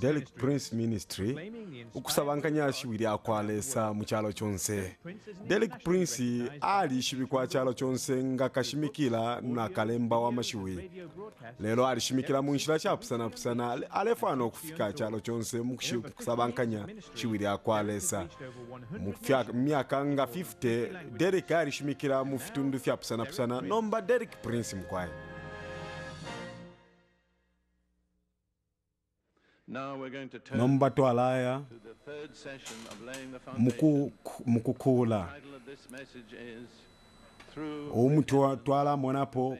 delic Prince Ministry okusabanganya ashibwire akwalesa mu kyalo kyonse Derek Prince alishibikwa kyalo kyonse nga kashimikila na kalemba wa mashiwi lero alishimikila munshila chapusanapusana alefana okufika kyalo kyonse mukusabankanya shibwire akwalesa mu myaka nga 50 Derek alishimikila mu fitundu fyapusanapusana nomba delic Prince mukwaye Naomba twalaya mukukhula omu twala mwenapo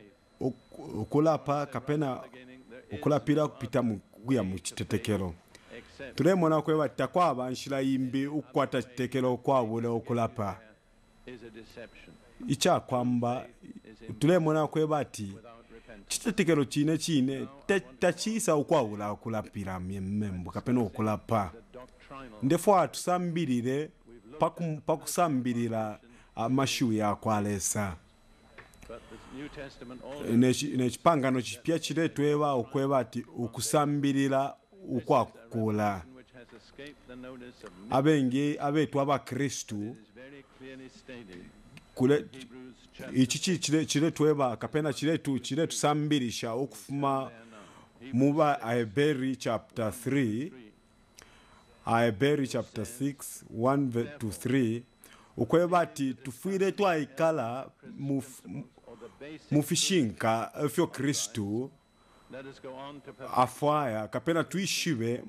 okulapa kapena okulapira kupita kuya mucitetekelo tulemona kwebata kwaba nxila yimbi okukwata citekelo kwawula okulapa icakwamba tulemona kweba ati chitetekero chine chine tachiisa ukwaula kulapira mmembo kapena ukulapa ndefo atusambilile pakusambilila paku mashuwi ako alesa necipangano ne cipya chiletweva ukweva ati ukusambilila ukwakukula avengi avetu avakristu iki kiretu eba kapena kiretu kiretu sambirisha okufuma muba heberi chapter 3 heberi chapter 6 1 to 3 okweba ti tufwire twaikala mufishinka efyo kristu afwaya kapena tuishiwe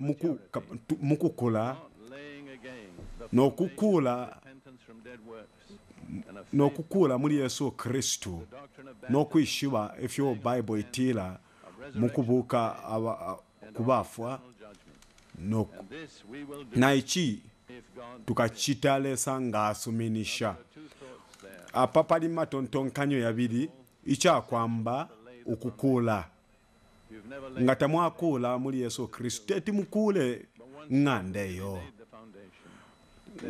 mukukula nokukula kukula muri yesu kristu n'okwishuba efyo bayibuli itila mu kubuuka ku bafa naiki tukakitalesa ng'asuminisha apapa ali matontonkanyo yabiri kwamba ukukula nga temwakuula muri yesu kristu tetimukule ng'ande yo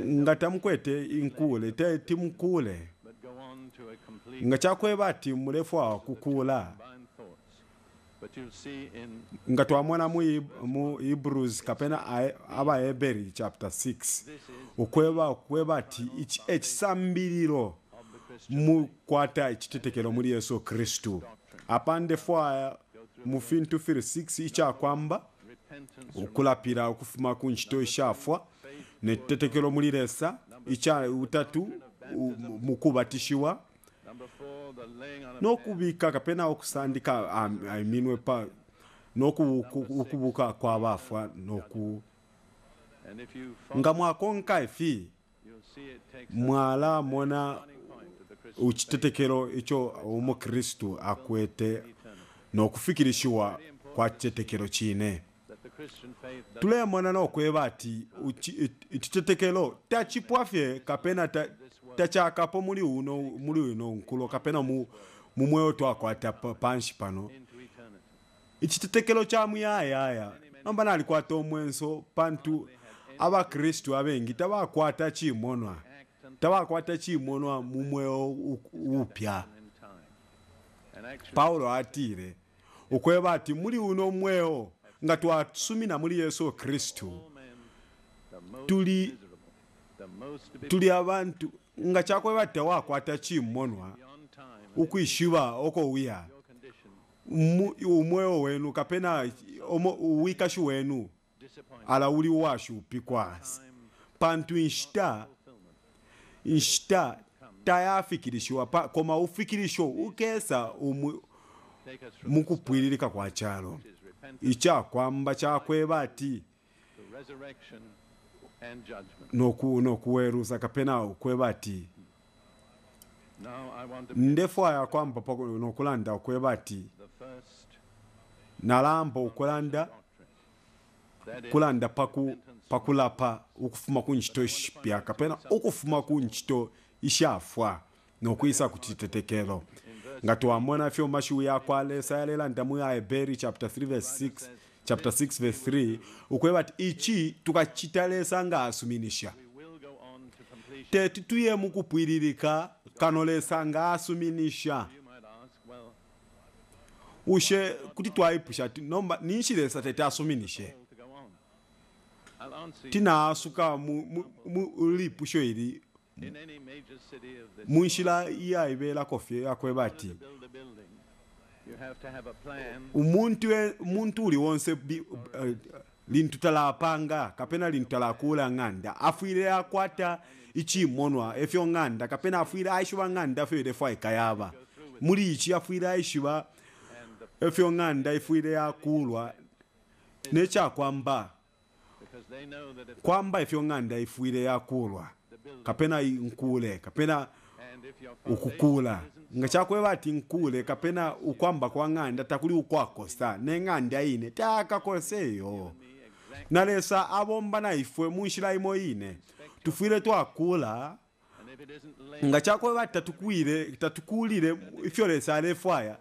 ngatamukwete nkule te timukule ngachakweba ti mulefu wa kukula ngatwamona mu hebrews kapena abaheberi chapter 6 ukweba kweba ti ecisambiriro mukwata ecitetekelo muli yesu kristu apande fwa mu fintu 46 ichakwamba ukulapira ukufuma kuncito ishafwa netetekero mulilesa icyautatu mukuba tishiwa nokubika kapena okusandika um, aminwe pa nokubuka kwabafwa noku nga mwakonka efi mwala mona ucitetekero ico omukristu akwete nokufikirishiwa kwa citetekero cine tulemona nokweva ati ecitetekelo tacipwafye kapena tacakapo muli uno muli uno nkulo kapena mu mumweyo twakwata panshi pano icitetekelo ca muyayaya nomba nalikwata omwenso pantu abakristu abengi tabakwata cimonwa tabakwata cimonwa mumweyo upya paulo atile okweva ati muli uno mweo nga twatsumina muli yesu khristu tuli tuli abantu nga chakweva tewa akwata chimmonwa ukwishiva uya umweo wenu kapena uwikashi wenu ala uli waxi upikwasi pantu nxita nxita tayafikilixiwa koma ufikilisho ukesa mukupwililika chalo icyakwamba cyakweba ati ni kapena ukweba ati ndefu ayakwamba ni okulanda ati nalamba ukulanda kulanda paku pakulapa ukufuma ku nchito shipya kapena ukufuma ku nchito ishafwa nokuisa kuchitetekelo ngati wamona fyomaxiu yakho alesa sayalela ndamu ya heberi chapter 3 verse 6 chapter 6 verse 3 ukwe vati ichi tukacitalesa ngaasuminisha teti tuye mukupwiririka kanolesa asuminisha ushe kuti twaipuxa nomba ninxilesa tete asuminishe tinasuka mulipuxo mu, mu, mu, mu, mu, mu, mu, mu, mu nxila yayibe kofye akweba ati umuntu umuntu uli wonse uh, lintu talapanga kapena lintu talakula ng'anda afwile akwata ichimonwa efyo ng'anda kapena afwile aishiwa ng'anda afyoile efo aikayava muli ichi afwile aishiwa efyo ng'anda ifwire yakulwa nechakwamba kwamba efyo ng'anda ifwile yakulwa kapena nkule kapena ukukula nga chakwe vati nkule kapena ukwamba kwa ng'anda takuli ukwakosa ng'anda ine takakoseyo nalesa avomba na ifwe munxila imo ine tufwile twakula nga chakwe vati tatukwile tatukulile ifyo lesa alefwaya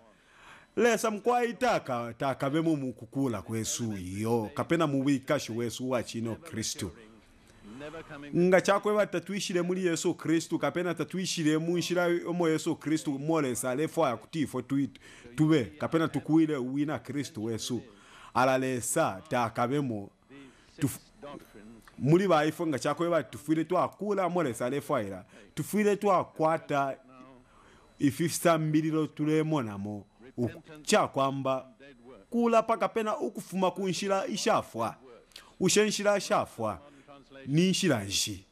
lesa mkwai takavemo taka mukukula kwesu iyo kapena muwikashi wesu wa chino kristu nga chakweba tatwishile muli yesu kristu kapena tatwishile munshila omo yesu kristu molensa alefo aya kuti twitu tube kapena tukuwile wina kristu wesu alalesa takabemo muli baifo nga chakweba tufwile twakula molensa alefo ayila tufwile twakwata ifisambililo tulemonamo chakwamba kula paka kapena ukufuma kunshila ishafwa ushenshila shafwa ninshira nshi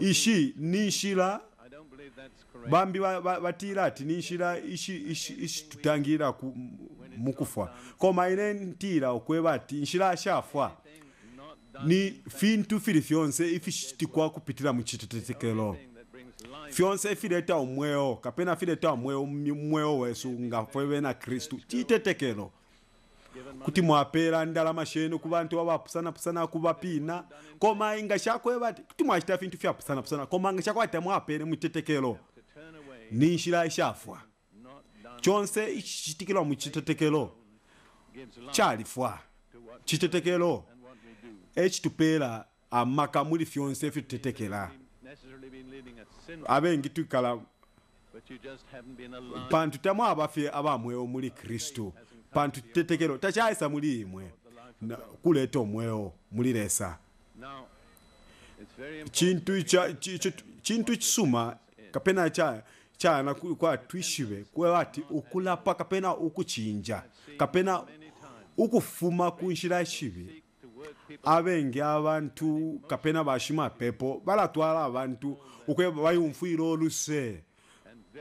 ishi ninshira bambi batira ati ninshira ishitutangirira mukufwa koma ine ntira okweba ati nshira shafwa ni fintu fili fyonse ifishitikwa kupitila muchitetekelo fyonse fileta umweo kapena fileta umweo umweo wesu ngafwewe na kristu chitetekelo kuti mwapera ndalama shenu ku vantu vavapusanapusana kuvapina koma inga chakwe vati kuti mwachita vintu vyapusanapusana koma inga chakwe ati mwapere mutetekelo ni nxila ixafwa chonse ichi chitikilwa muchitetekelo chalifwa chitetekelo echitupera amaka muli fyonse fitutetekela abengi twikala pantu tamwe abafe abamwewo muli kristu panthu tetekelo tachayesa muli imwe kuleta omwewo mulilesa chinthu chintu chisuma kapena chaya kwa kwatwishiwe kwewati ukulapa kapena ukuchinja kapena ukufuma kunjira chibi avenge abantu kapena bashimapepo balatwala abantu ukwe bayumfwira oluse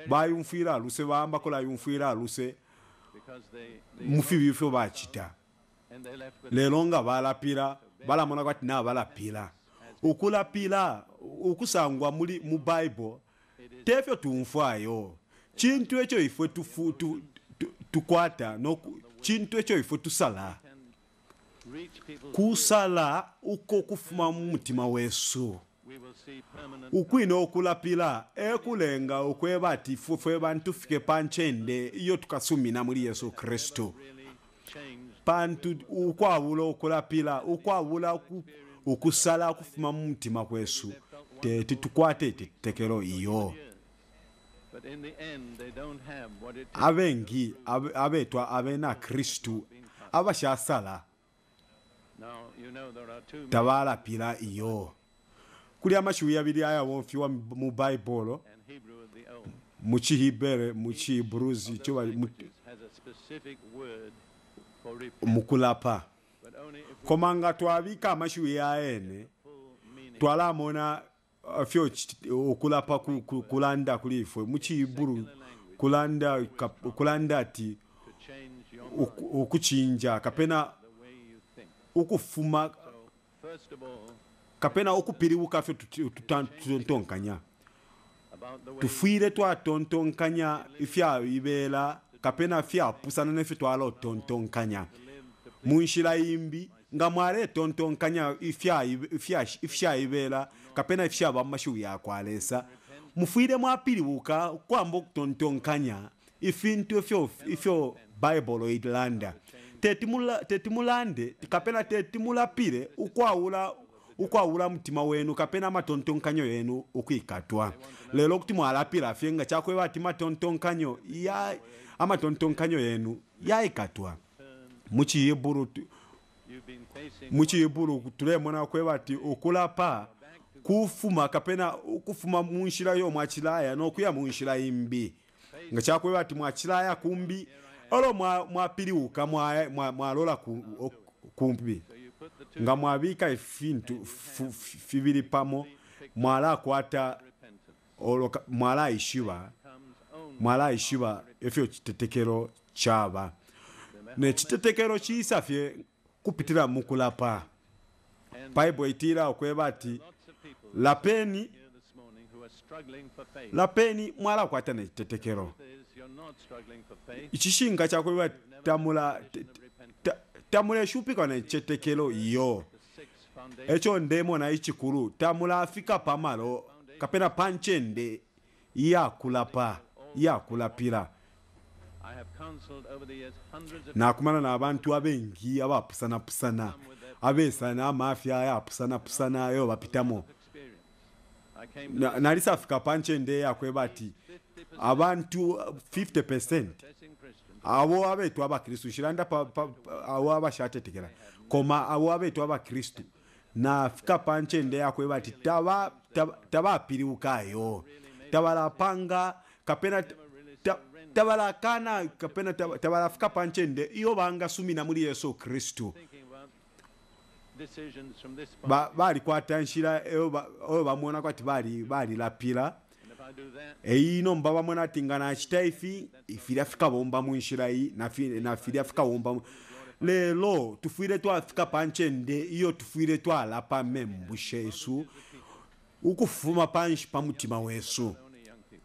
bayumfwira aluse bamba kola yumfwira aluse mufibi fe bakita leero nga balapira balamula kwati naa balapira okulapira okusangwa muli mu bayibule tefyo tunfayo kintu ekyo ife tukwata kintu ekyo ife tusala kusala okwokufuma mu mutima wesu ukwine okulapila ekulenga okweba ati fwefwe bantu fike panchende iyo tukasumina muri yesu kristu pantu ukwawula okulapila ukwabula ukusala kufuma mu mutima kwesu teti tukwate etitekelo iyo abengi abetwa abena kristu abashasala tabalapila iyo kuli amashiwira abiri aya wonfiwa mu bible mu chihibere mu chiburuzi cyo mu komanga twabika amashiwira ayene twalamona afyo uh, okulapa kulanda kuli ifwe mu chiburu kulanda kulanda ati ukuchinja kapena ukufuma kapena okupiriwuka ffe tutontonkanya tufwire twatontonkanya ifyabibeela kapena fyapusana neffe twala otontonkanya munshila yimbi nga mwala etontonkanya ifyayibeela kapena ifyaba mumashuwu yakwalesa mufwire mwapiriwuka kwamba okutontonkanya ifintu ifyo, ifyo bible ilanda tetimulande kapena tetimulapile ukwawula ukwawula mutima wenu kapena matontonkanyo yenu ukwikatwa lelo kuti mwalapila nga chakweva ati matontonkanyo ya amatontonkanyo yenu yaikatwa muchiyibulu muchiyibulu tulemona kweva ati ukulapa kufuma kapena okufuma munxila no nokuya munxila imbi nga chakweva ati mwachilaya kumbi olo mwapiliuka mwa mwalola mwa kumbi nga mwabika efintu fibiri pamo mwala akwata mwala aishiba mwala aishiba efyo kitetekero kyaba nekitetekero kiyisafye kupitira mu kulapa bayibuli etiira okweba ati lapeni lapeni mwala akwata nekitetekero ikishinga kyakweba tamula tamuleshuphika nencetekelo iyo eco ndemona icikulu tamula afika pamalo kapena pancende yakulapa yakulapila nakumana nabantu abengi abapusanapusana abesana amafya ayapusanapusana yo bapitamo nalisafika pancende yakwe bati abantu 50 percent abo abetwa abakristu shiranda pa, pa, koma abo abetwa abakristu nafika panche nde yakwe bati tabapiriukayo taba tabarapanga kapena tabarakana kapena tabarafika panche iyo bangasumina muli yesu kristu balikwata nshira oyo bamwona kwati barilapira bali eino mbaba mwe natingana chitaifi ifire afika bomba munshirayi nafire afika bomba lelo tufwire twafika nde iyo tufwire twalapa membusha yesu ukufuma panshi pamutima wesu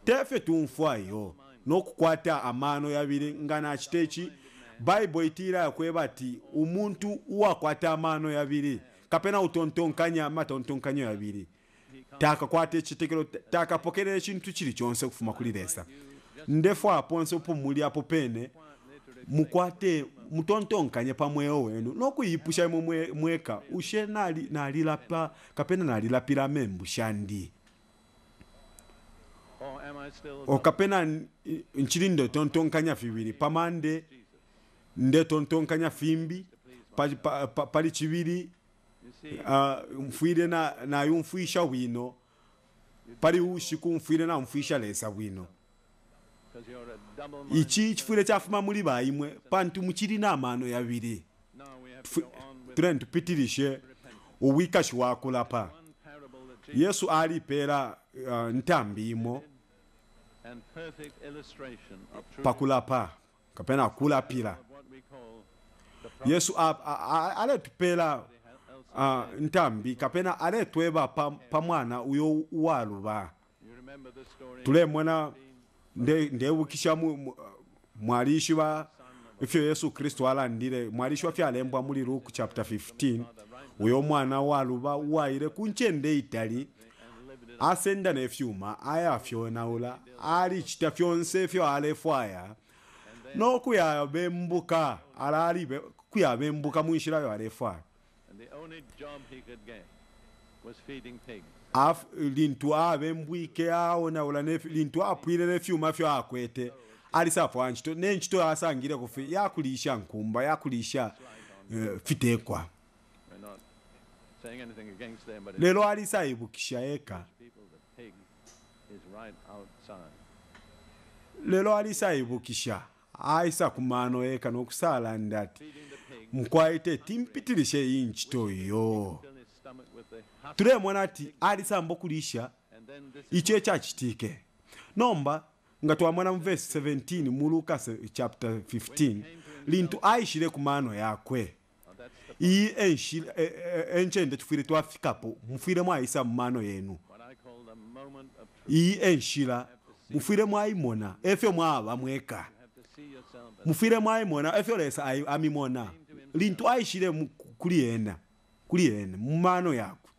tefe tumfwayo nokukwata amano yabire ngana chitechi bible itira yakweba ati umuntu uwakwata amano yabili kapena utontonkanya amatontonkanyo yabili takakwata ekitegero takapokerera ekintu kiri kyonse kufuma kuli lesa ndefu apo nse opo apo pene mukwate mutontonkanye pamweo wenu nokuyipusha imwe mweka ushe nali nalilapa kapena nalilapira membushandi okapena nchili ndo tontonkanya viviri pamande nde tontonkanya fimbi pali pa, pa, pa, chiviri Ah, na naye unfwisha bwino pari ushiku unfwire na mfuisha lesa bwino ichi chifuire chafuma muli bayimwe pantu muchili na ya yabiri turene tupitilishe uwika kulapa yesu pera uh, imo pakulapa kapena akulapila yesu aletupela uh, ntambi kapena aletweba pamwana pa uyo uwaluba tulemwena ndewukisha nde mwalishi wa ifyo yesu kristu alandile mwalishi wafyo alembwa muli luku chapter 15 uyo mwana waluba wayile kunchende itali asenda fyuma ayafyonaula chita fyonse fyo alefwaya nokuyabembuka alalibe kuyabembuka mwishirayo alefwaya af lintu ave mbwike awo naula ne lintu apwire ne fyuma fyo akwete ali sapo anchito ne nchito asangire ku fi yakulisha nkumba yakulisha uh, fitekwa lelo ali saibukisha eka lelo ali saibukisha aisa kumano eka nokusala ndati mukwaite timupitirishe inji toiyo turemwana ati ari sambokurisha ichechi achitike nomba ngatwamwana muvesi 17 muluka chapta 15 lintu aishire kumano yakwe iyi e, e, e, enchende tufuire twafikapo mufuire mwaisa mumano yenu iyi enshira mufuire mwaimona efyo mwaava mweka mufuire mwaimona efyo lesa amimona lintu aishile kuli kuliena kuli mumano yakwe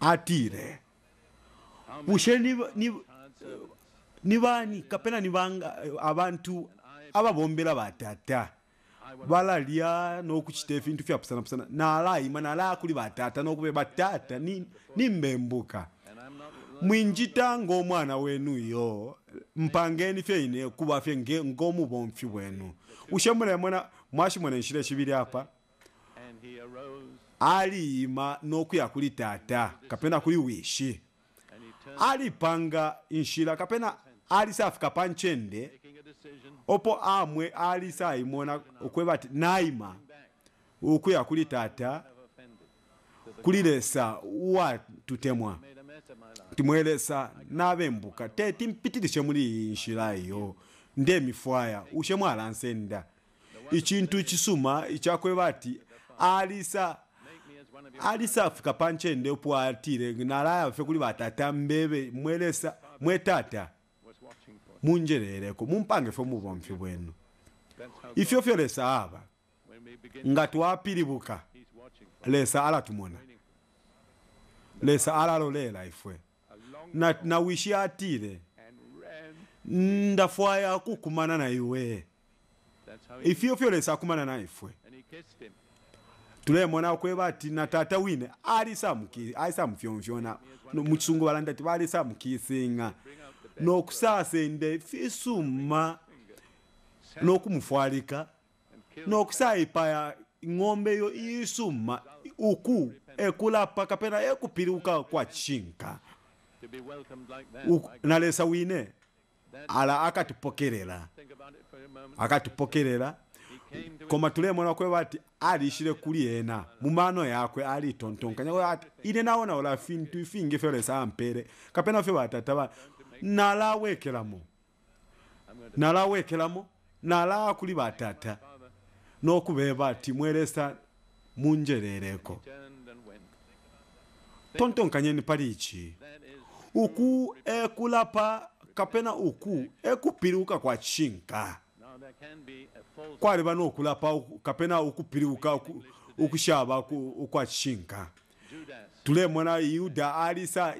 atile ushe ni, ni, ni bani kapena ni banga abantu ababombela batata balalya nokuchita efintu fyapusanapusana nalayima nalaya kuli batata nokube batata nimbembuka ni mwinjita ng'omwana wenu yo mpangeni fyeine kuba fye ngomubomfi bwenu mwana mwashimona enshira eshibiri apa aliima ya kuli tata kapena kuli ali alipanga inshila kapena alisafika panchende opo amwe alisayimona okweva ti naima ukuya kuli tata kulilesa watutemwa timwelesa navembuka te timpitilishe muli inshila iyo nde mifwaya ushe mwalansenda ichintu chisuma ichakwe bati alisa alisafuka panchende nalaya fe kuli batata mbebe mwelesa mwetata munjerereko muva mubomfi bwenu ifyofyo lesa aba ngati wapilibuka lesa alatumona lesa alalolela ifwe na na atile ndafwaya kukumana na iwe ifiyofiyo lesa akumana naifwe tulemona okweba ti na tata wine alisa mufyonfyona mucisungu balanda ti balisa mukisinga nokusasende fisuma nokumufwalika nokusayipa ng'ombe yo isuma uku ekulapa kapena ekupiriuka kwa cinka nalesa wine ala akatipokerera akatipokerera koma tulemona kweva ati alishile kuli ena mumano yakwe alitontonkanya ati ine naona ola fintu fingi fele sampere kapena fe batata ba nalawekelamo nalawekelamo nala kuli batata nokubeva ati mwelesa munjerereko tontonkanyeni pali ichi uku ekulapa kapena uku ekupiriuka kwa chinka kwali kulapa okulapa kapena okupiriuka ukushaba kwa chinka tulemona yuda alisa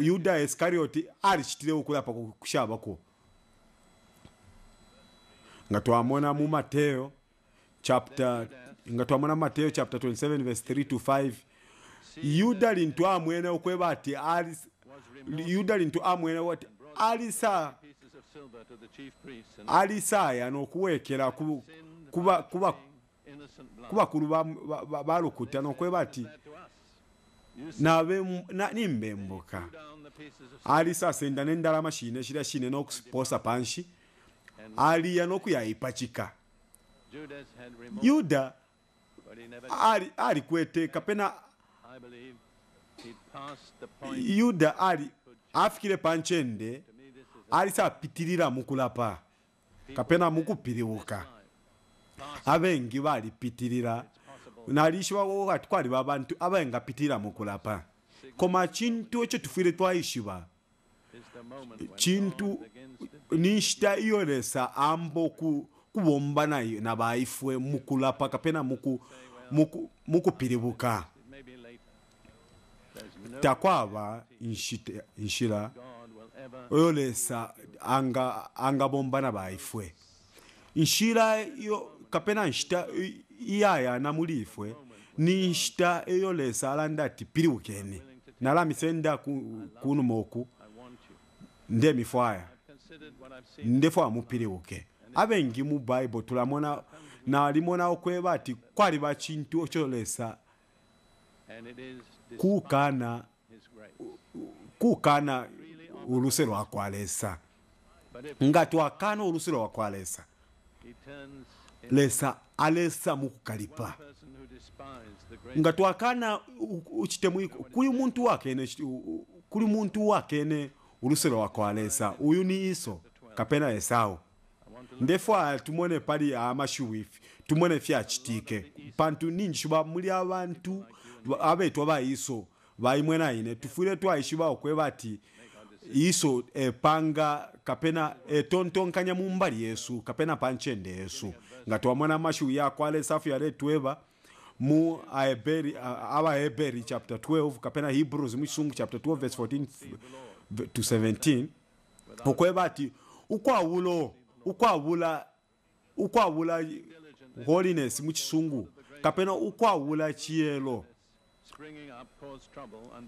yuda iskarioti alichitile okulapa kushabako nga twamona mu mateyo chapter nga twamona mateyo chapter 27 verse 3 to 5 yuda lintu amwene ukweba ati yuda lintu amwene wati alisa alisaayana okuweekera ku bakulu balukuta nokweba ati nimbembuka alisasenda n'endalama shine shira shine n'okuposa panshi aliya n'okuyayipacika yuda ali alikweteka pena yuda ali afikile panchende alisa apitilila mukulapa kapena mukupiliwuka abengi balipitilila nalishiwa wakati kwali babantu abenga pitilila mukulapa koma chintu echo tufwile twaishiwa chintu ninshita iyolesa ambo ku, kubombana na baifwe mukulapa kapena muku, muku, takwava nshila oyolesa anga anga bombana baifwe nshila yo kapena nshita iyayana muli ifwe ni nxita eyolesa alanda ati piliukeni nalamiseni ku kunu moku nde mifwaya ndefo amupiliuke abengi mu bible tulamona nalimona okweva ati kwaliva chintu ocholesa kukana kukaana kukaana oluse nga ngati wakana lwa kwalesa lesa alesa mukukalipa ngati wakana iko kuyu muntu wakene kuli muntu wakene uluse kwalesa uyu ni iso kapena esao ndefo tumone pali amashuwifi tumone fyachitike pantu ninji shuba muli abantu abe twabayiso baimwe ine tufure twayishiba okwe bati iso epanga kapena e, kanya mumbali yesu kapena panchende yesu nga twamona mashu ya kwale safu yale tweba mu aeberi aba eberi chapter 12 kapena hebrews muchisungu chapter 12 verse 14 to 17 okweba ati ukwawulo ukwawula ukwawula holiness muchisungu kapena ukwawula chiyelo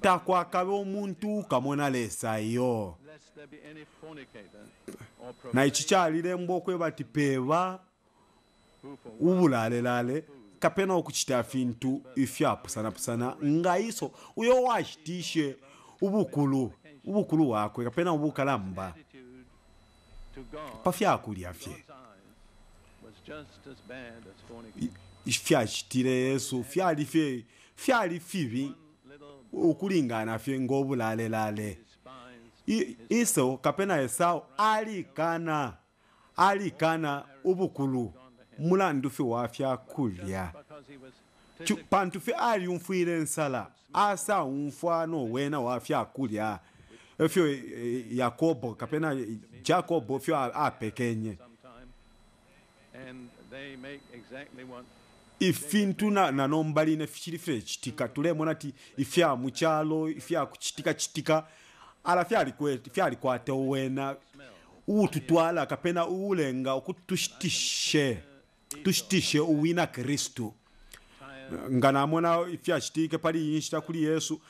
takwakabe omuntu kamwe lesa iyo na ichi kyalilembwa okweba ti peba ubulalelale kapena okuchita fintu ifyapusanapusana ngaiso uyo washitishe ubukulu ubukulu wakwe kapena ubukalamba pafyakulya fye fyacitile fyali fye fyali fibi okulingana fye ng'obulalelale iso kapena esao alikana alikana ubukulu mulandu fye wafyakulya pantu fye aliyumfwile nsala wena nowena wafyakulya efyo e, yakobo kapena jakobo fyo apekenye ifintu nanomba line chilifile chitika tulemona ti ifya muchalo ife kuchitika chitika ala fye alikwata uwena ututwala kapena ulenga okuti tushitishe tushitishe uwina kristu nga namona ife achitike pali inshita kuli yesu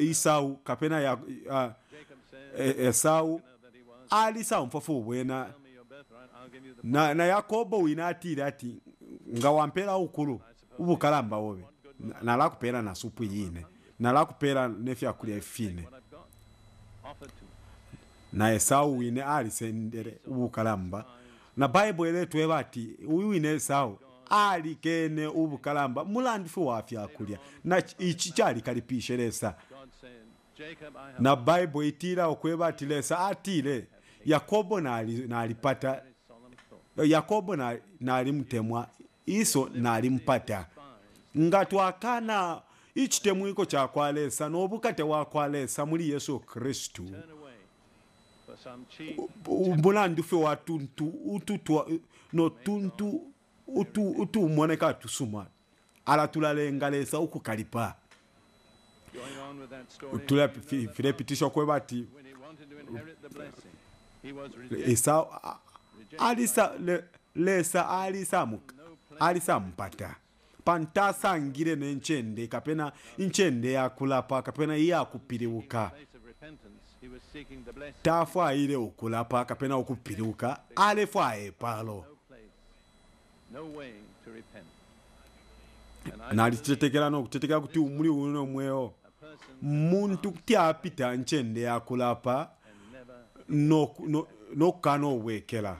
isau e, e, kapena ya, e, esau ali isau mfofu uwena na, na yakobo wina atile ati nga wampera ukulu ubukalamba wobe nalakupera na supu yine nalakupera nefyakulya fine na esau wine alisendele ubukalamba na bayibo eletwe ati uyu wine esau alikene ubukalamba mulandifu wafyakulya na ichi kyalikalipishe lesa na bible itila okweba ati lesa atile yakobo nalipata alipata yakobo na alimtemwa iso nalimpata nga twakana ichi temwiko kyakwalesa n'obukate wakwalesa muli yesu kristu mulandufe wa tuntu notuntu utu, utumoneka tusuma ala tulalengalesa ukukalipa tulapitishwa kwe bati isa alisa lesa alisamuka alisampata pantasangire nenchende kapena ya yakulapa kapena iye akupiriwuka tafwayile ukulapa kapena okupiriwuka alefwaye palo nalitetekela kutetekela kuti umuli uno mweo muntu kuti apita nchende yakulapa nokukana no, no, obwekela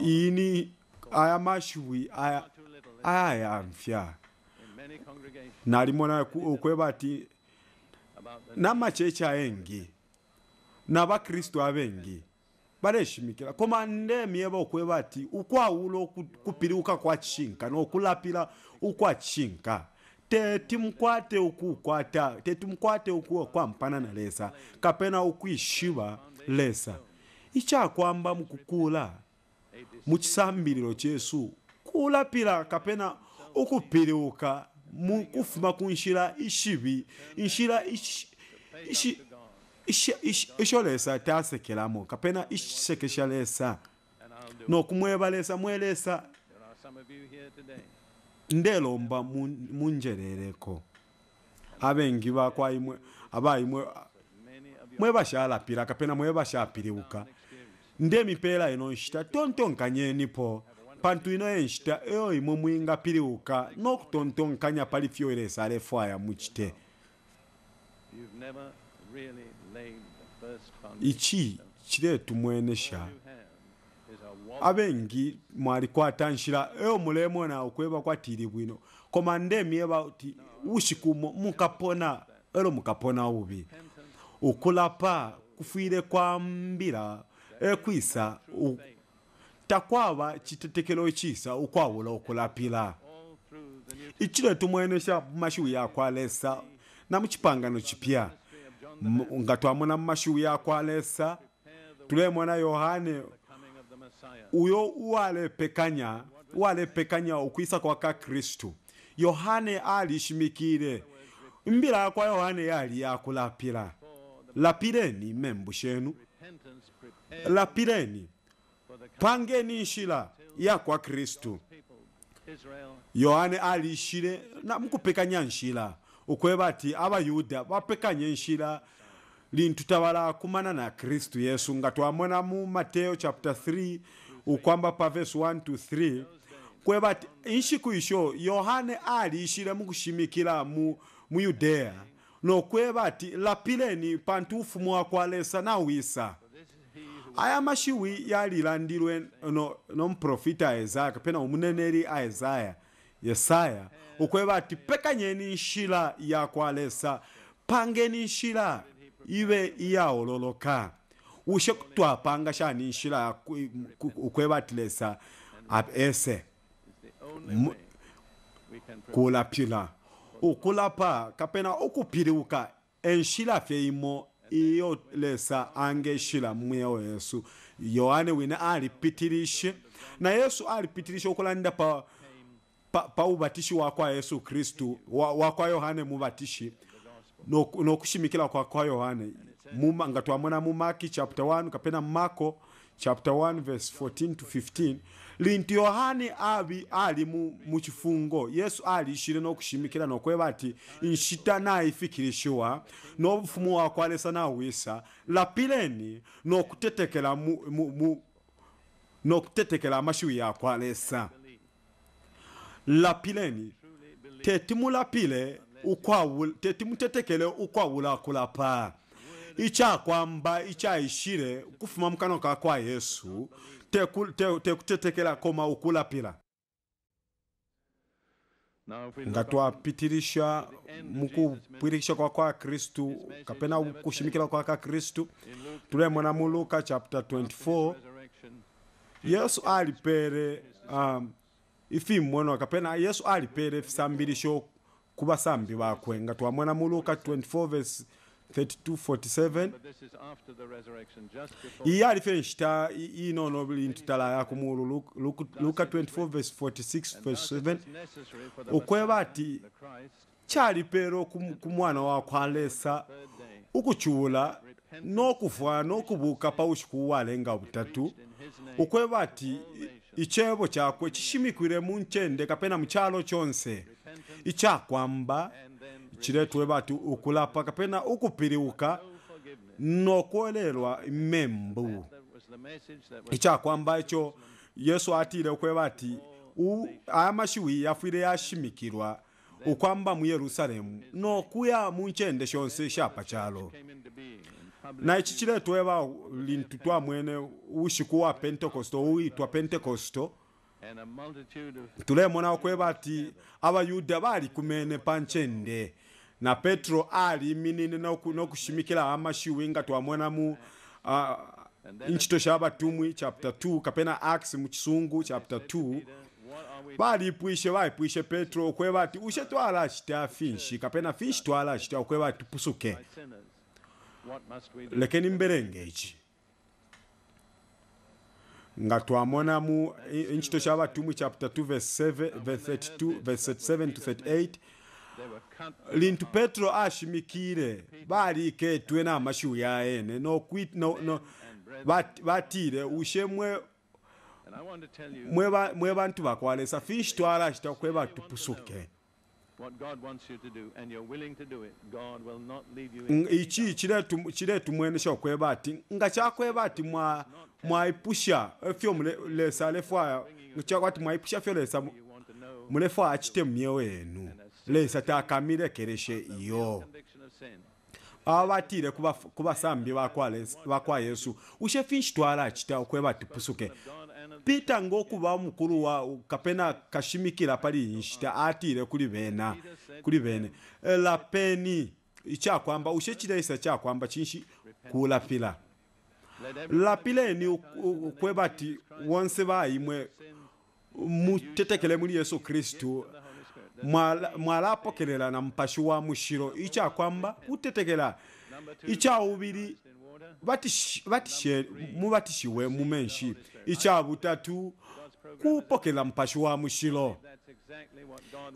ini aya mashuwi aya aya anfya nalimona okweba ati namacheche aengi nabakristo abengi baleshimikila koma ndemie bokweba ati ukwawula okupiliuka kwachinka nokulapila ukwachinka teti mukwate okukwata teti mukwate na lesa kapena ukwishiba lesa ichakwamba mukukula mukisambiriro kyesu kulapira kapena okupiriuka mukufuma ku nshira ishibi nshira isholesa tasekeramo kapena isekeshalesa nokumwebalesa mwelesa ndelomba munjerereko abengi bakwaimwe abaimwe mwebashalapira kapena mwebashapiriuka ndi emipeera enonshita tontonkanyenipo pantu ino yenshita eyo imwe mwingapiliwuka n'okutontonkanya pali fyoelesa lefwaya muchite ichi chiletu mwenesha abengi mwalikwata nshila eyo mulemona okweba kwatili bwino koma nde ndemieba uti ushikumo mukapona elo mukapona ubi ukulapa kufwile mbila ekwisa eh, u... takwava citetekelo cisa ukwawula okulapila icilo tumwenesha ya kwa lesa na mucipangano cipia nga twamona mumashuwi akw alesa tulemona yohane uyo uwalepekanya uwalepekanya okwisa kwa ka kristu yohane alishimikile mbila kwa yohane yali yakulapila lapileni membu shenu la Pireni, pangeni nshila ya kwa Kristu. Yohane alishile na mukupekanya nshila ukweva ati abayuda vapekanye nshila linthu kumana na kristu yesu nga twamona mu mateyo chapter 3 ukwamba pa verse 1 to 3 kweva ati nxiku ixo yohane alixile mukuximikila mu, mu yudeya nokweva ati lapileni panthu ufumu wakwalesa na wisa aya mashiwi yalilandilwe nomuprofita no isaya kapena umuneneri a isaya yesaya eh. ukweva ati pekanyeni nshila yakwalesa pangeni nshila ive iyahololoka ushe kutwapanga shani nshila ukwevatilesa ese kulapila ukulapa kapena ukupiriuka enshila fyeimo iyo lesa angeshila mweya yesu yohane wine alipitilishe na yesu alipitilishe ukulanda pa, pa, pa ubatishi kwa yesu kristu wa, kwa yohane mubatishi nokushimikila kwa kwa yohane muma nga twamona mu maki chapter 1 kapena mako chapter 1 verse 14 to 15 linti yohani abi ali mu chifungo yesu alishile nokushimikila nokweba ati nshita nayifikilishiwa nobufumu wakwe alesa nawisa lapileni nokutetekela mu, mu, mu, nokutetekela amashiwi yakwe alesa lapileni tetimulapile ukwawula kulapa ukwawulakulapa icyakwamba icyayishire kufuma mukano ka kwa yesu tekutetekela koma ukulapira ngatwapitirisha mukupwirikisha kwa kwa kristu kapena kushimikira kwa ka kristu tulemona mu luka chapter 24 yesu alipere um, ifimwonwa kapena yesu alipere fisambirisho ku vasambi vakwe ngatwamona mu luka 24 verse 3247 iye alife nchita inono bili ntutala ya kumulu luka, luka 24 verse 46 verse 7 okweba ati kyalipera ku mwana wakwanlesa ukucyula n'okufwa n'okubuuka butatu ukweba ati ichebo kyakwe mu munkyende kapena mukyalo kyonse ikyakwamba chiretuwe bati ukulapa kapena ukupiriuka nokwolerwa membu kwamba icho yesu atire kweba ati aya mashiwi yafwire yashimikirwa ukwamba mu yerusalemu nokuya mu nchende shonse shapa chalo na ichi chiletweba lintu twa mwene ushiku wa pentekosto uitwa pentekosto tulemona ukwe ati abayuda bali kumene panchende na petro ali minini nokushimikila amashiwi ngati wamwenamu uh, nchito sha batumwi chapter 2 kapena acts muchisungu chapter 2 balipwishe balipwishe petro okweva ati ushe twala ashitya finshi kapena finshi twala ashitya okweva ati pusuke lekeni mberenge ichi nga twamonamu nchito cha abatumwi chapter 2 verse 7, verse 32, verse 7 to 38 lintu petro ashimikile baliketwe namashuya ene nokwit no, no, batile ushe mwe bantu bakwalesa finshi twala shita kwe batupusuke ichi chiletu mwene shokweba ati nga chakweba ati mwaipusha efyo mulesa lefwaya chakwati mwaipusha fyo lesa mulefwaya achite mmye wenu lesatakamire kereshe iyo aba batire ku basambi bakwa yesu ushefe nshitwala chita okwe batipusuke pita ngokuba mukulu wa kapena kashimikila pali nshita atire kuli bena kuli bene e, lapeni chakwamba ushechilesa chakwamba chinshi kulapila lapileni ukwe bati wonse bayimwe mutetekele muli yesu kristu mwalapokelela na mpashi wa mushilo ikyakwamba utetekela ikyawubili mubatishiwe mumenshi ikyabutatu kupokela mpashi wa mushilo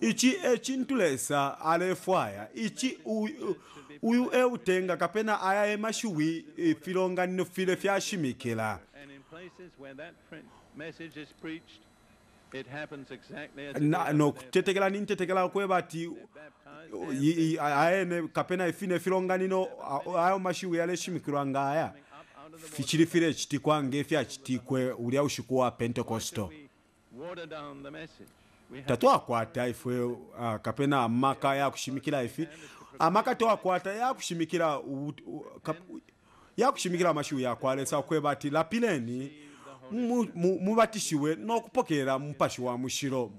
ichi echintulesa alefwaya ichi uyu, uyu e eutenga kapena aya emashiwi filonganino file fyashimikila nokutetekela nini ntetekela kweva ati ayene kapena ifine filonganino ayo mashiwi mashiwu yale shimikilwa ngaya fichilifile citikwange fyacitikwe ulya uxikuwa pentecostal tatuakwata ifwe uh, kapena amaka yakushimikila ifi amaka toakwata yakushimikila yakushimikila mashiwu yakwalesa kweva ati lapileni mubatishiwe n'okupokera mupashi wa mushiro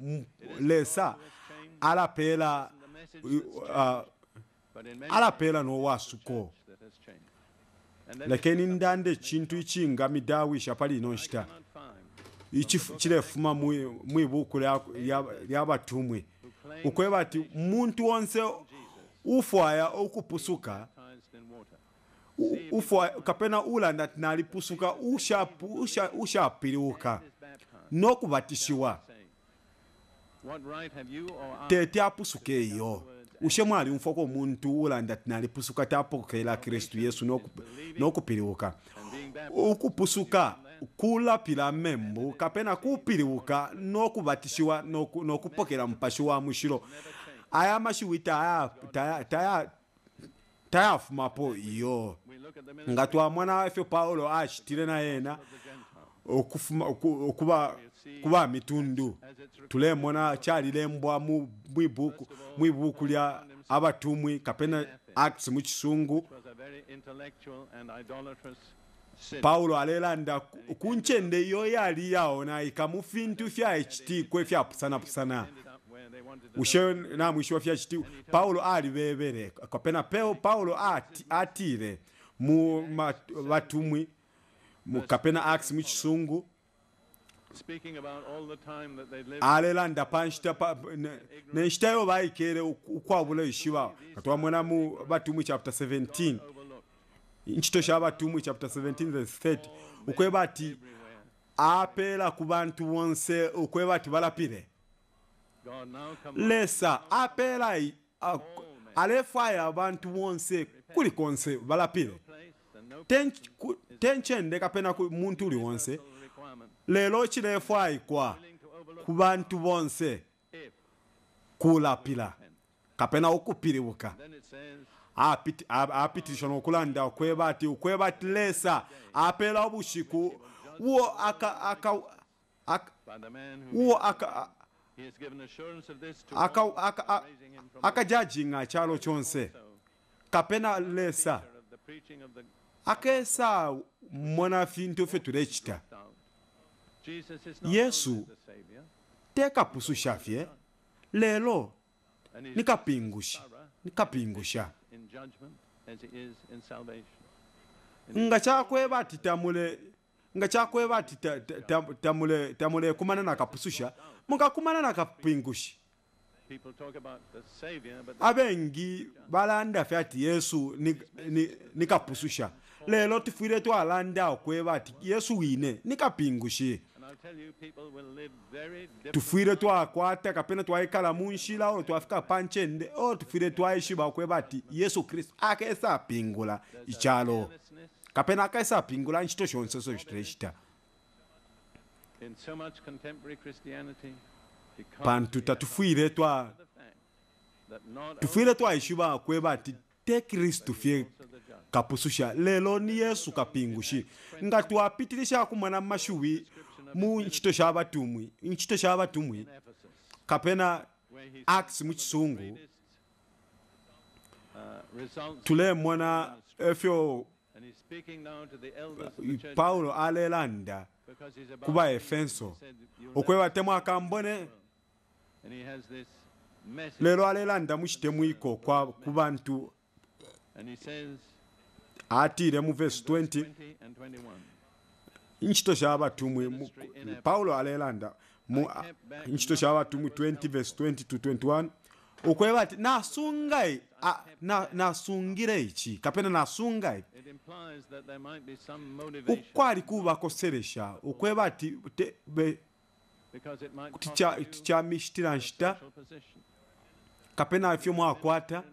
lesa alapela uh, alapela nowasuko lakini ndande chintu ichinga midawisha pali inonshita chilefuma mwibuku lya batumwi ukweba ati muntu wonse ufwaya okupusuka ufo kapena kapena ulanda tinalipusuka no nokubatisiwa tete apusuke iyo ushe mwali mfoko muntu omuntu ulanda tinalipusuka tapokela kristu yesu nokupiluka ukupusuka kulapila membu kapena kupiliuka nokubatisiwa nokupokela mpashi wa mushilo aya mashiwi tayafumapo iyo nga twamwana waffe pawulo akitire ah, nayeena okuba mitundu tulemona kyalirembwa mwibuku lya abatumwi kapena acts mukisungu pawulo alelanda kunkyende yoyo ali yawo nayika mu fintu fya ekitiikwa efyapusanapusana ushe namwishiwa fya ekitiikwa pawulo alibebere kapena pawulo atiire ati mu vatumwi mukapena acts muchisungu alela ndapanshita nenshitayo vaikere ukwavula ishivawo katowa mwena mu vatumwi chapter 17 nchito sha vatumwi chapter 17 verse 30 ukwe vati apela ku vantu vonse ukwe vati valapire lesa apela alefaya vantu vonse kulikonse valapire tenkyende kapena ku muntu uli wonse lero chilefwayikwa ku bantu bonse kulapila kapena ukupiliwuka apitishona ukulanda ukwebati ukwebatilesa apela obushiku wo wo akajajinga chalo chonse kapena lesa Akaesa mwanafi ntofeturecita yesu tekapusuxafye lelo ni kapinguxa ni kapinguxa nga chakweva ati tamule nga chakweva ati ta, ta, ta, tamule, tamule ekumana na kapusuxa mukakumana na abengi avengi valandafe ati yesu ni, ni, ni kapusuxa lelo tifwile twalanda okweva ati yesu wine nikapinguxi tufwile twakwata kapena twaikala munxila olo twafika pancende olo tufwile twaixiva okweva ati yesu kristu akesa apingula icalo kapena akesa apingula ncito xonseso xitexita pantu tatufwile twa tufwile twaixiva okweva ati te kristu fie kapususha lelo ni yesu kapingushi ngati wa pitilixaku mwana mu ncito xa vatumwi ncito xa vatumwi kapena acts mu tule mwana efyo paulo alelanda ku vaefeso okweva temo akambone lelo alelanda muchitemwiko mu xitemwiko ku vantu atire mu verse 20 ntchito cha abatumwi paulo alelanda mu ntchito cha abatumwi 20 verse 20 to 21 ukweva ati nasungai na, nasungire ichi kapena nasungai ukwali kuvakoseresha ukweva ati tichamishitirashita kapena ifyo mwakwata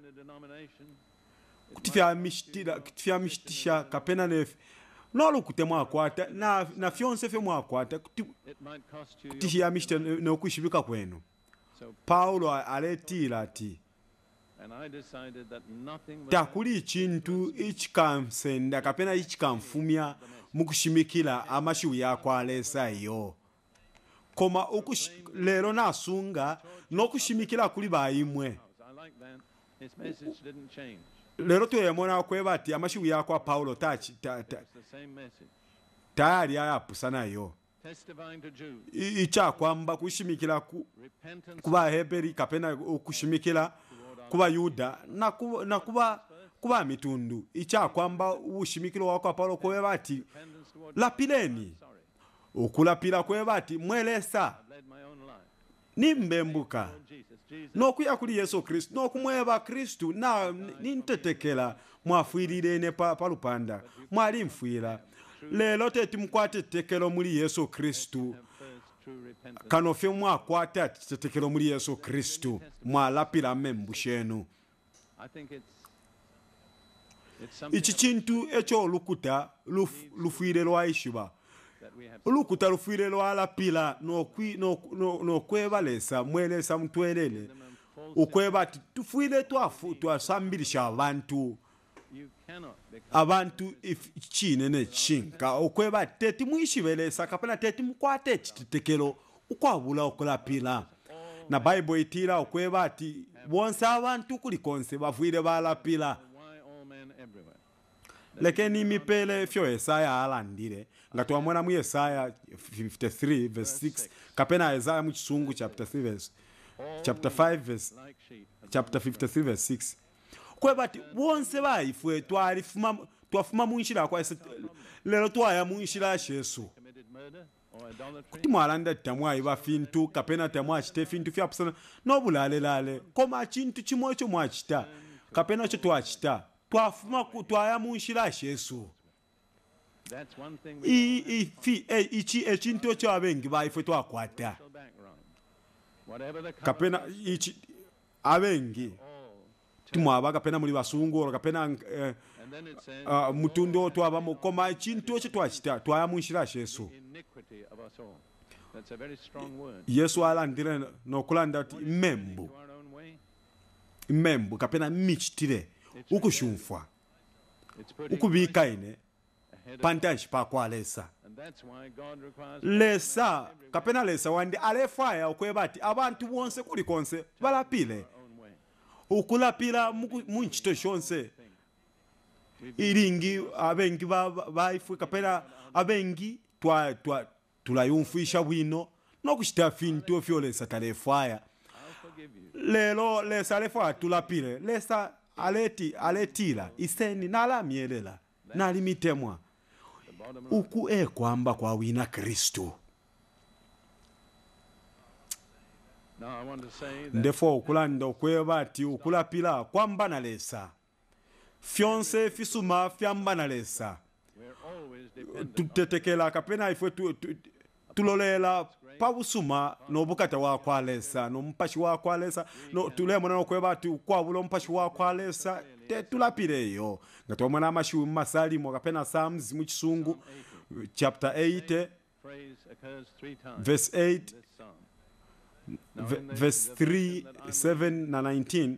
kutifyamishitisha kapena nefe nolokute mwakwata na, na fyonse fye mwakwata kutihiyamishita nokuishivika kwenu paulo aletila ati takuli ichintu icikamsenda kapena icikamfumya mukushimikila amashiwu yakwalesa iyo koma lero nasunga nokushimikila kuli bayimwe lero tuyemona okweba ati ya kwa paulo tachi tayari ayapusa nayo icyakwamba kushimikila ku, kubaheberi kapena okushimikira kubayuda na kuba kuba mitundu icyakwamba wako wakwa paulo kweba ati lapileni ukulapila kweba ati mwelesa nimbembuka kuya kuli yesu kristu kumweba kristu na nintetekela mwafwililene palupanda mwalimfwila lelo teti mukwate tetekelo muli yesu kristu kanofe mwakwata tetekelo muli yesu kristu mwalapila mmembu shenu ichi chintu echo olukuta lufwile lwaishiba ishiba olukuta lufwile lwalapila nokwebaleesa mwelesa mutwelele ukweba ati tufwile twasambilisha abantu abantu chinene chinka ukweba ati teti mwishibelesa kapena teti mukwate ecititekelo ukwabula okulapila na bayibuli itila ukweba ati bonse abantu kulikonse bafwile balapila lekeni mipele fyoesa alandile nga mwana mu yesaya 53 verse 6 kapena isaya mu chapter 3 verse chapter 5 verse chapter 53 verse 6 kwe bati bonse baifwe twalifuma twafuma mu nshira kwa lero twaya mu nshira ya yesu kuti mwalanda tamwayi bafintu kapena tamwachita efintu fyaposana nobulalelale koma chintu chimwe echo mwachita kapena cho twachita twafuma twaya mu nshira ya yesu iki ekintu ekyo abengi baife twakwata kapena iki abengi oh, timwabaga kapena muri basungu kapena eh, uh, mutundo twabamo koma nto ekyo twachita twaya munshira shesu yesu alandire nokulanda ti membu membu kapena michitire ukushunfwa ukubikaine pantaji pa kwa lesa kapena lesa wandi alefaya okweva ati abantu bonse kulikonse balapile ukulapila munchito shonse ilingi abengi baifwe kapena abengi twa, twa, tulayumfuisha bwino nokuchita fintu lesa talefwaya lelo lesa alefwaya tulapile lesa aleti aletila iseni nalamyelela nalimitemwa ukue kwamba kwa wina kristu ndefo ukulanda okweba ti ukulapila kwamba nalesa fyonse fisuma fyamba nalesa tutetekela kapena ifwe tu, tu, tulolela pavusuma nobukata wakwalesa nomupashi wakwalesa no, tulemona nokweba ti ukwavula omupashi wakwalesa tetulapireo ngati omwe na maxuwi mu masalimo kapena sams muchisungu chapter 8 verse 8 verse 3 7 na 19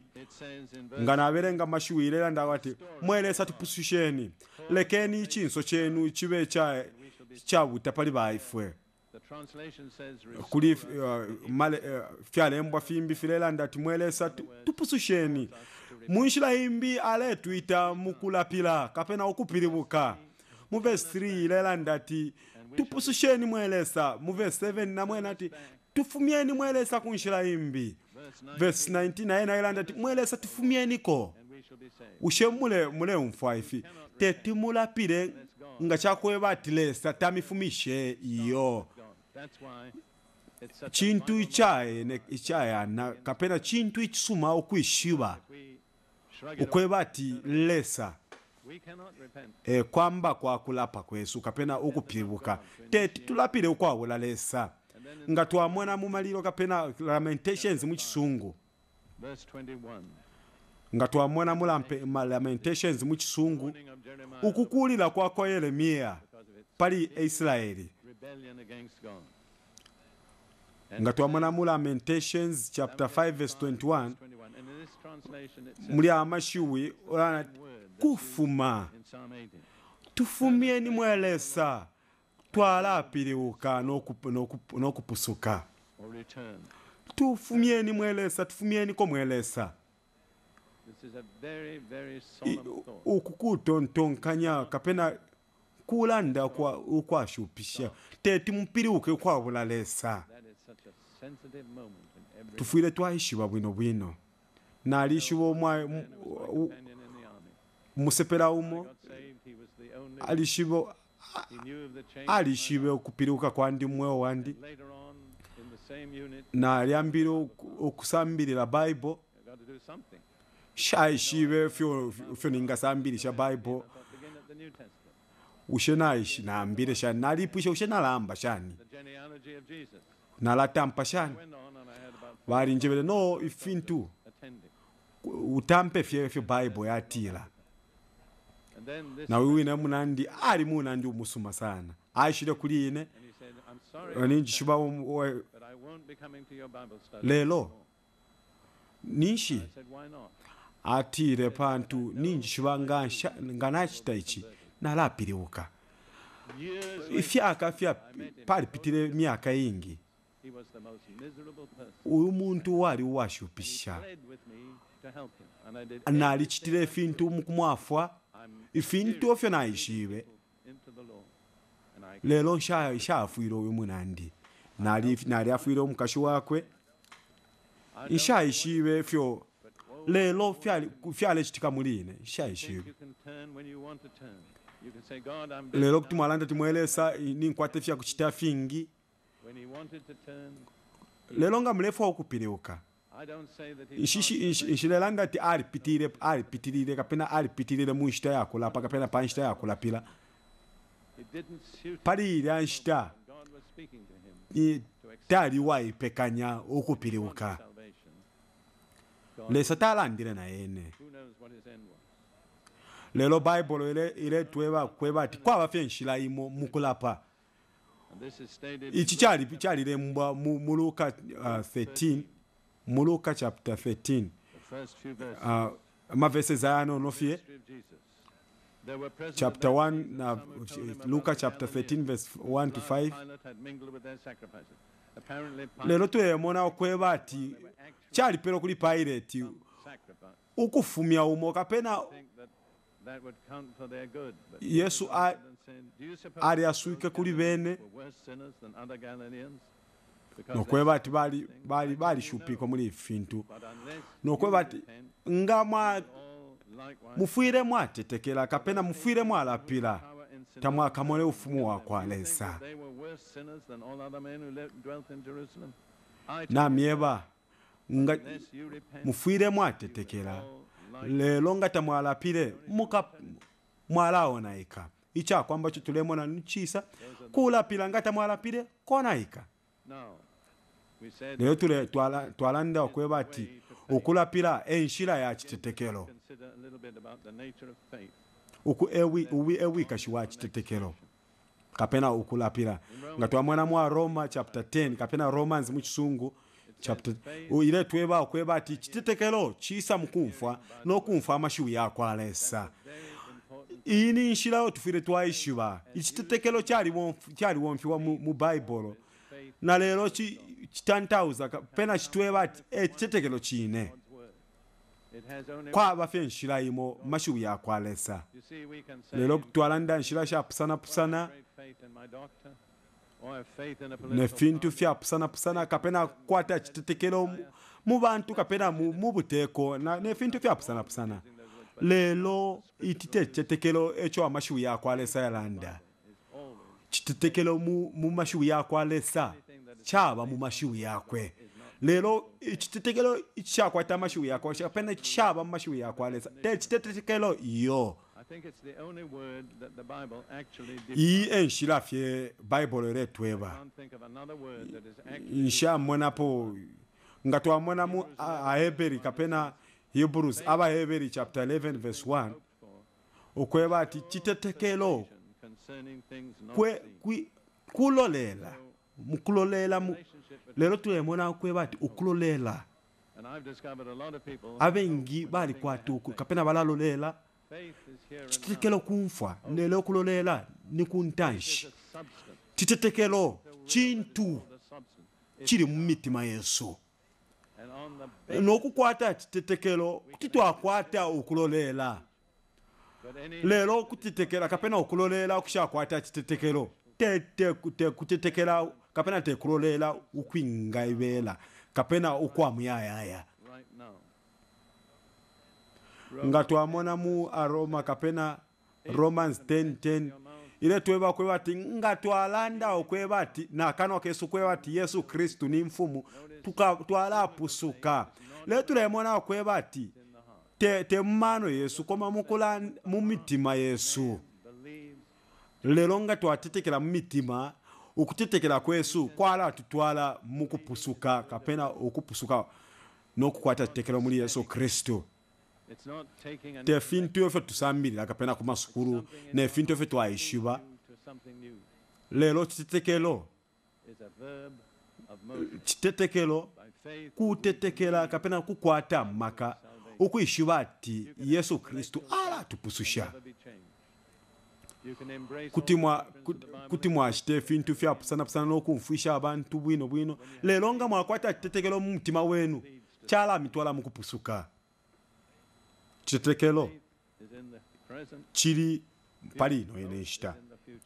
ngana averenga mashuwilera ndawati mwelesa tipususheni lekeni chinso chenu chive cha chavuta pali vaifwe kuli fyale uh, uh, embwa fimbi filelanda timwelesa tupususheni munjila imbi ale tuita mukulapila kapena ukupilibuka mu verse 3 ilelanda ati tupususheni mwelesa mu verse 7 namwene ati tufumyeni mwelesa kunjila imbi verse 19 naye ilanda ati mwelesa tifumyeniko ushe mule mule umfwaifi tetimulapile nga chakweva atilesa tamifumishe iyo chintu ekyayaana na kapena chintu ekisuma okwishiba okweba ati lesa e, kwamba kulapa kwesu kapena okupyibuka teti tulapile okwawula lesa nga twamona mumaliro kapena lamentations muchisungu nga twamona mu muchisungu ukukulira kwako yeremiya pali eisiraeli ngati wamwana amula lamentations chapter 5 verse 21 muli amashiwi olanati kufuma tufumyeni mwelesa twalapile ukano nokupusuka tufumyeni mwelesa tufumieni komwelesa uku kutontonkanya kapena kulanda ukwashupisha tete mupiri ukwe kwabulalesa tufwile twahishiwa bwino bwino nalishiwa omwa musepela umo alishiwa alishiwe okupiriuka kwandi mwewo wandi nalyambile ukusambilila baibo shaishiwe fyoninga ningasambilisha baibo ushena ishinambile shani nalipwisha ushenalamba shani nalatampa shani valinjevele no ifintu utampe fyefye baibo yatila nawe wina munandi ali munandi umusuma sana aishile kuli ine ninjishuba lelo ninshi atile pantu ninjishuba nganashita ichi ntarapiribuka ifyaka fya paripitire miaka yingi uyu muntu wari washupisha narichitire fintu mukumwafwa ifintu ofyo nayishibe lelo nshafwire uyu munandi nali afwire omukashi wakwe nshayishibe efyo lero fyalechitika murine nshayishibe lelo kuti mwalanda timwelesa ni nkwate fya kucita fingi lelo nga mulefu wakupileuka nxilelanga ti alipitilile alipitilile kapena alipitilile munxita yakulapa kapena pa nxita yakulapila paliyile tali waipekanya okupileuka lesa talandile na yene lero bayibolo iretwe bakwe bati kwabafya enshira imo mukulapa ichi iki kyalirembwa mu luka 13 muluka chapter 13 za ano nofie chapter 1 na luka chapter 13 uh, verse 1 to 5 lero tweyemona okweba ati kyalipera okuli pilate ukufumia umo kapena yesu ali kuli vene nokweba ati bali bali balishupika muli fintu nokweba ati nga mwa mufwire mwatetekela kapena mufwire mwalapila tamwakamole ufumu wakwalesa namyeba nga mufwire mwatetekela lelo ngatamwalapile muka mwalaonayika icha kwamba na nchisa kulapila ngatamwalapile konaika lero tule twalanda okwe bati okulapila enshila ya chitetekelo uku ewi uwi kashi wa chitetekelo kapena okulapila nga twamona mwa roma chapter 10 kapena romans muchisungu ile tweba okweba ati no kumfwa mashu ya kwa lesa ini nshilao tufire twayishuba ikitetekelo kyaliwo mphiwa mu bible na lero chitantauza pena chitweba ati eh, chitetekelo chine kwabafye nshila imo kwa lesa lero twalanda nda nshila shapusana pusana nefintu fyapusanapusana kapena kukwata citetekelo mu bantu kapena mu buteko nefintu fyapusanapusana lelo itite citetekelo ya kwa lesa yalanda citetekelo mu kwa lesa chaba mu mashu yakwe lelo citetekelo cakwata mashuwi yakwe chapena chaba mu ya akwalesa te citetekelo yo iyi enshilafye bhaibholo retu eva nshamwenapo ngatwamwenamu aheberi kapena hebrews abaheberi chapter 11 verse 1 okweva ati citetekelo kulolela mukulolela mu lero tulemona kweva ati ukulolela abengi bali kwatuku kapena balalolela chitetekelo kunfa nele okulolela ni kuntanshi chitetekelo chintu chili mu mitima yesu eh, n'okukwata chitetekelo kuti twakwata ukulolela lelo okutetekela kapena okulolela okushakwata chitetekelo tekutetekela kapena tekulolela ukwinga ibeela kapena okwamuyayaya nga twamonamu aroma kapena romans 1010 ile tweba kweba ti nga twalanda okweba ti nakanwa kesu kweba ti yesu kristu ni nfumu twala apusuka lee tulemona okweba ti temumano te yesu koma mukula mu mitima yesu lelo nga twatetekera mu mitima okutetekera kwesu kwala tutwala mukupusuka kapena okupusuka nokukwata tetekero muli yesu kristu tefe nthu yofe tisambirira kapena ku masukulu nefe nthu yofe tiwaishiwa lero chitetekelo chitetekelo kutetekela kapena kukwata mmaka ukuishiwa ati yesu khristu alatipususha kuti mwachite fintu fyapusanapusana nokumfuisha abantu bwino bwino lero nga mwakwata chitetekelo mumutima wenu chala mitwala mukupusuka kiteteekelo kiri palino eneshita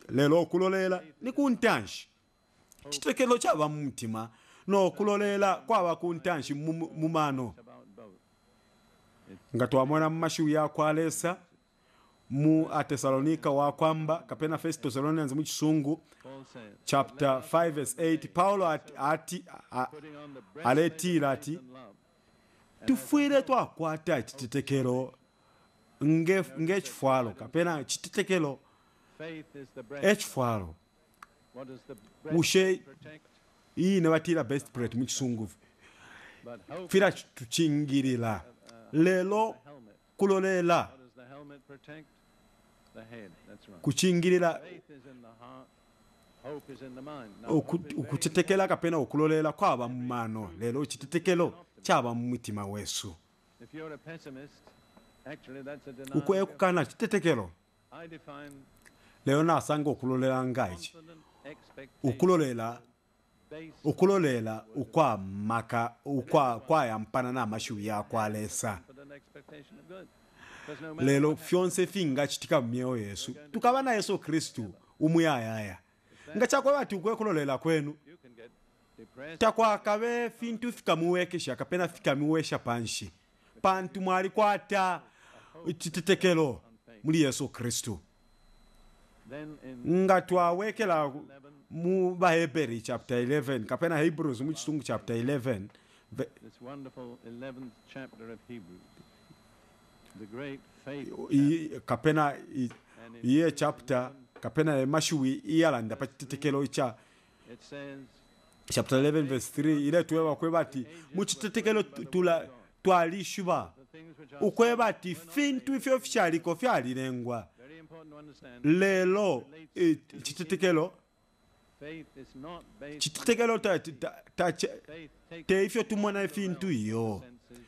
lelo kulolela ni ku ntanshi chava kyaba mu mutima n'okuloleera kwaba ku ntanshi mu maano nga twamwona mu mashiu mu atesalonika wakwamba kapena first thessalonians mu chisungu chapter 5 verse 8 paulo ati, ati aletira ati tifwire twakwata chitetekelo ngechifwalo kapena chitetekelo echifwalo ushe ine vatira best bread muchisungu fira tuchingirira lelo kulolela kuchingirira okutetekela kapena ukulolela kwava mumano lelo chitetekelo kyaba mu mutima weesu okwekukana kitetekero leero naasanga okulolera nga eki okuloleera na okwamaka ya kwa lesa lelo fyonse finga kitika mu myoyo yesu tukaba na yesu kristu umuyayaya nga kyakweba ukwe kulolela kwenu takwakave fintu fikamuwekesha kapena fikamuwesha panshi pantu mwalikwata citetekelo muli yesu kristu nga twawekela mu baheberi chapter 11 kapena hebrews mu chitungu chapter 11 kapena iye chapter kapena e mashuwi iyalanda pa chitetekelo cha chapter 11 verse 3 ile tuwe bakwe bati muchitetekelo twalishuba ukwe bati fintu ifyo fyaliko fyalilengwa lelo chitetekelo chitetekelo teifyo tumona efintu iyo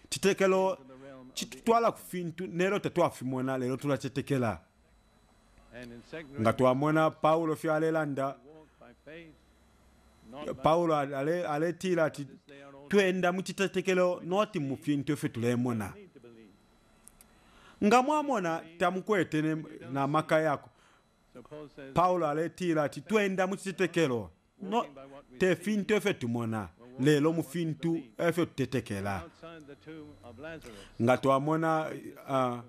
chitekelo chitutwala ku fintu nelo tetwafimona lelo tulachetekela nga twamona paulo fyalelanda pawulo aletira ati twenda mu chitetekelo noti mupintu ife tulemona nga mwamona tamukwete na maka yako paulo aletira ati twenda mu chitetekelo no tefintu efe tumona lelo mufintu efe tutetekela nga twamona uh,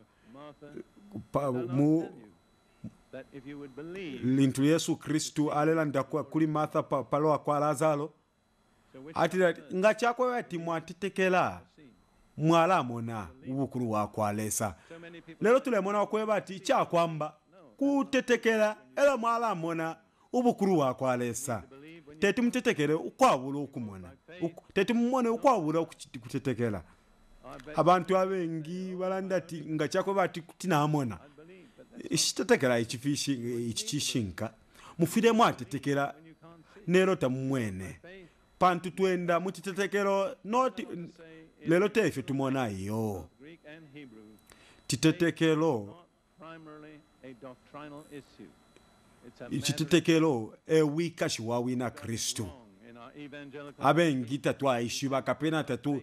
lintu yesu khristu alelanda kuli matha palowa kwa lazalo ati nga chakweva ati mwatitekela mwalamona ubukulu wakwalesa lero tulemona okweva ati chakwamba kutetekela ela mwalamona ubukulu wakwalesa teti mutetekele ukwawula okumona teti mumone ukwawula kutetekela abantu abengi balanda ati nga chakweva ati tinamona ekitategera ici cishinka mufiremu atetekera nero tamumwene pantu twenda mukitetekero noti lero tefe tumona iyo e ekitetekero ewika wina kristu abengi tatwaishiva kapena tatu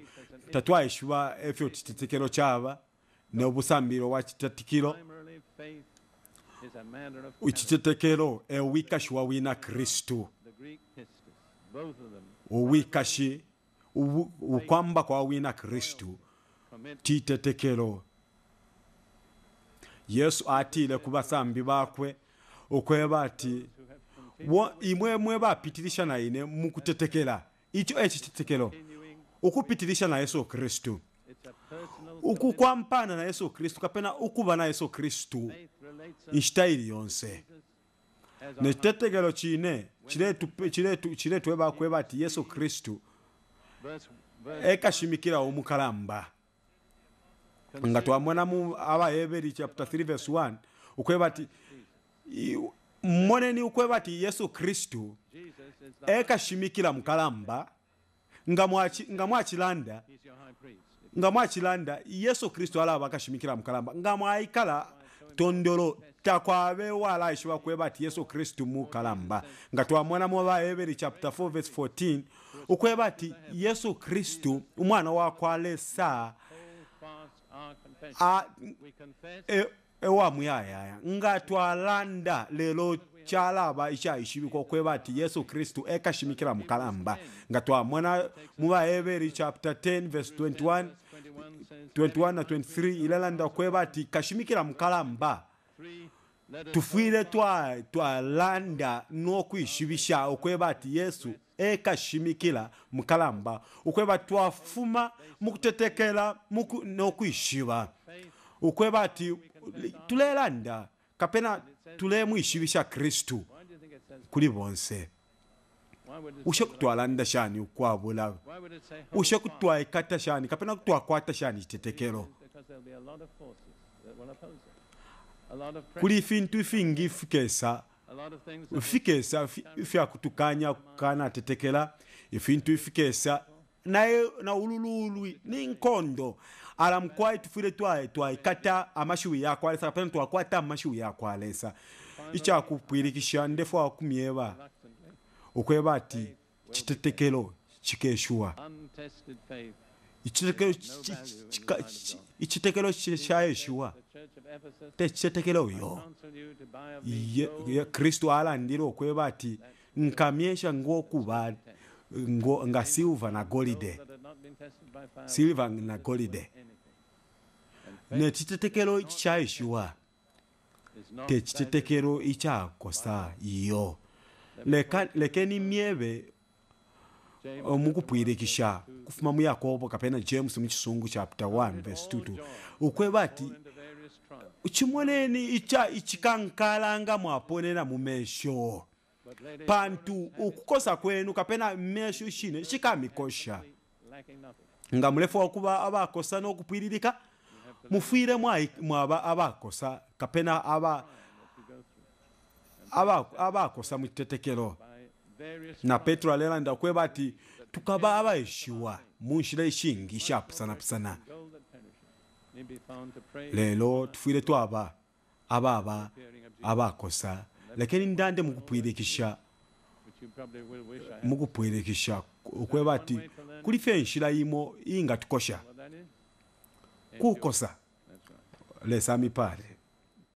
tatwaishiva efyo kitetekero chava nobusambiro wa citatikilo E wikashi wa wina kristu uwikashi ukwamba kwa wina kristu titetekelo yesu atile kubasambi bakwe okweba ati imwe mwe na ine mukutetekela icho ekitetekelo ukupitilisha na yesu kristu ukukwampana na yesu kristu kapena ukuba na yesu kristu ili yonse ni ekitetegero kiine kireetwe bakwe yesu kristu ekashimikirawo omukaramba nga twamwonamu abayeberi chapter 3 verse 1 ukwe bati mmoneni ukwe bati yesu kristu ekashimikira mukalamba nga mwakilanda nga mwakilanda yesu kristu alaba akashimikira mukalamba nga mwayikala tondolo wala ekyoba kweba ti yesu kristu mukalamba nga twamona mu abaeberi chapter 4 verse 14 okweba ti yesu kristu umwana wakwalesa ewamuyayaya e nga twalanda lelo kyalaba ekyaishibika okweba ti yesu kristu ekashimikira mukalamba nga twamona mu baeberi chapter 10 verse 21 21 na 23 ilalanda kweba ati kashimikila mukalamba mba tufwile twalanda twa n'okwishibisha okweba ati yesu ekashimikila mukalamba mba okweba twafuma mukutetekela muku, n'okwishiba ukweba ati tulelanda kapena tulemwishivisha kristu kuli bonse ushakutwala nda shani ukwavula ushakutwa ikata shani kapena kutwa kwata shani citetekelo kuli fintu fingi fikesa fikesa fyakutukanya kukana atetekela ifintu ifikesa naye na ulululwi ni nkondo ala mkwai tufwile twaye twaikata amashuwi yakwalesa kapena twakwata amashuwi yakwalesa icakupwilikisha ndefu akumyeva okweba ati kitetekero kikeshuwa ichitekelo te techitekelo yo kristu alandile okweba ati nkamyesha ngwokuba nga silva na golide silva na golide nechitetekelo ichi chayeshuwa techitetekelo ichakosa iyo leka lekeni myebe omukupwirikisha kufuma mu yakobo kapena james muchisungu chapter 1 verse 2 ukweba ati chimoneni icha ichikankalanga mwaponera mu mesho pantu ukukosa kwenu kapena mesho chine chikamikosha nga mulefu wakuba abakosa n'okupwiririka mufwire mwaba abakosa kapena aba abakosa mu kitetekero na petro alelanda kweba ati tukaba abaeshiwa mu nshila eshingi shapusanapusana lelo tufwile twaba ababa abakosa lekeni ndande mukupwilekisha mukupwilekisha kweba ati kulife nshila imo ingatukosha kukosa lesami pale